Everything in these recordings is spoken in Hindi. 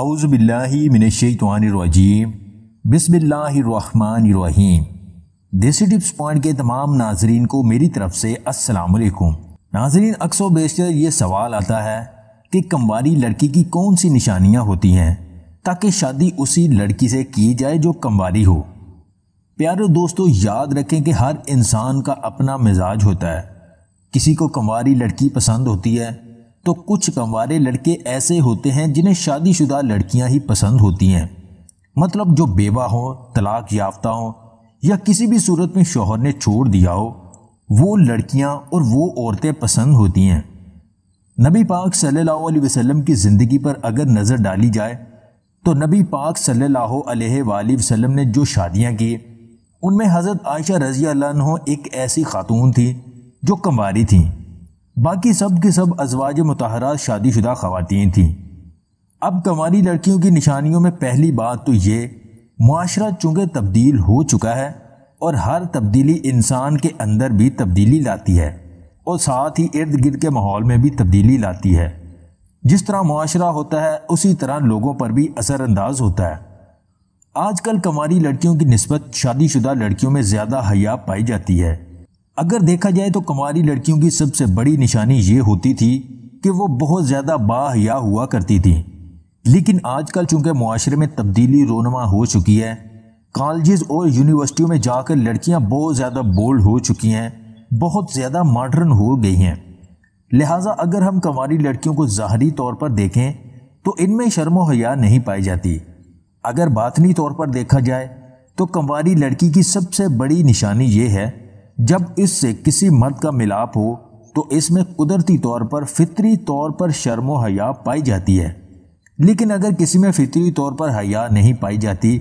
अउज़बिल्लिमिनशैतवानरजीम बसमिल्लाम देसी टिप्स पॉइंट के तमाम नाजरीन को मेरी तरफ से असलकुम नाजरीन अक्सर बेशतर ये सवाल आता है कि कमवारी लड़की की कौन सी निशानियाँ होती हैं ताकि शादी उसी लड़की से की जाए जो कमवारी हो प्यारे दोस्तों याद रखें कि हर इंसान का अपना मिजाज होता है किसी को कमवारी लड़की पसंद होती है तो कुछ कंवारे लड़के ऐसे होते हैं जिन्हें शादीशुदा लड़कियां ही पसंद होती हैं मतलब जो बेवा हो तलाक याफ्ता हो या किसी भी सूरत में शोहर ने छोड़ दिया हो वो लड़कियां और वो औरतें पसंद होती हैं नबी पाक सल्लल्लाहु अलैहि वसल्लम की ज़िंदगी पर अगर नज़र डाली जाए तो नबी पाक सल्लल्लाहु अलैहि वसल्लम ने जो शादियां की उनमें हज़रत आयशा रज़ी एक ऐसी ख़ातून थी जो कंवारी थी बाकी सब के सब अजवाज मतहरा शादीशुदा खवतिन थीं अब कंवारी लड़कियों की निशानियों में पहली बात तो ये माशरा चूँकि तब्दील हो चुका है और हर तब्दीली इंसान के अंदर भी तब्दीली लाती है और साथ ही इर्द गिर्द के माहौल में भी तब्दीली लाती है जिस तरह माशरा होता है उसी तरह लोगों पर भी असरानंदाज होता है आजकल कंवारी लड़कियों की नस्बत शादीशुदा लड़कियों में ज़्यादा हया पाई जाती है अगर देखा जाए तो कंवारी लड़कियों की सबसे बड़ी निशानी ये होती थी कि वो बहुत ज़्यादा बाहया हुआ करती थी लेकिन आजकल चूंकि माशरे में तब्दीली रोनमा हो चुकी है कॉलेजेस और यूनिवर्सिटियों में जाकर लड़कियां बहुत ज़्यादा बोल्ड हो चुकी हैं बहुत ज़्यादा मॉडर्न हो गई हैं लिहाजा अगर हम कंवारी लड़कियों को ज़ाहरी तौर पर देखें तो इनमें शर्म हया नहीं पाई जाती अगर बातनी तौर पर देखा जाए तो कंवारी लड़की की सबसे बड़ी निशानी ये है जब इससे किसी मर्द का मिलाप हो तो इसमें कुदरती तौर पर फितरी तौर पर शर्म हया पाई जाती है लेकिन अगर किसी में फितरी तौर पर हया नहीं पाई जाती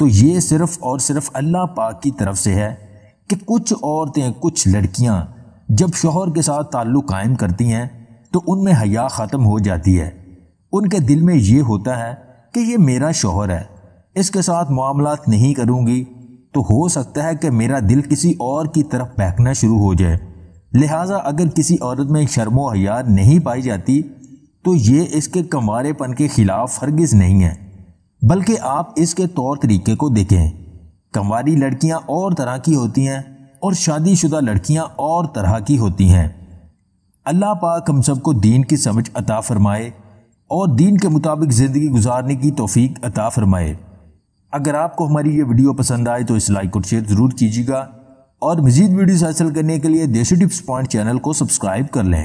तो ये सिर्फ़ और सिर्फ अल्लाह पाक की तरफ से है कि कुछ औरतें कुछ लड़कियां जब शोहर के साथ ताल्लुक़ कायम करती हैं तो उनमें हया ख़त्म हो जाती है उनके दिल में ये होता है कि ये मेरा शोहर है इसके साथ मामला नहीं करूँगी तो हो सकता है कि मेरा दिल किसी और की तरफ बहकना शुरू हो जाए लिहाजा अगर किसी औरत में शर्म हया नहीं पाई जाती तो ये इसके कंवारेपन के खिलाफ हरगिज़ नहीं है बल्कि आप इसके तौर तरीके को देखें कंवारी लड़कियां और तरह की होती हैं और शादीशुदा लड़कियां और तरह की होती हैं अल्लाह पाक हम सबको दीन की समझ अता फरमाए और दीन के मुताबिक ज़िंदगी गुजारने की तोफ़ी अता फरमाए अगर आपको हमारी ये वीडियो पसंद आए तो इस लाइक और शेयर ज़रूर कीजिएगा और मज़ीद वीडियोस हासिल करने के लिए देशी टिप्स पॉइंट चैनल को सब्सक्राइब कर लें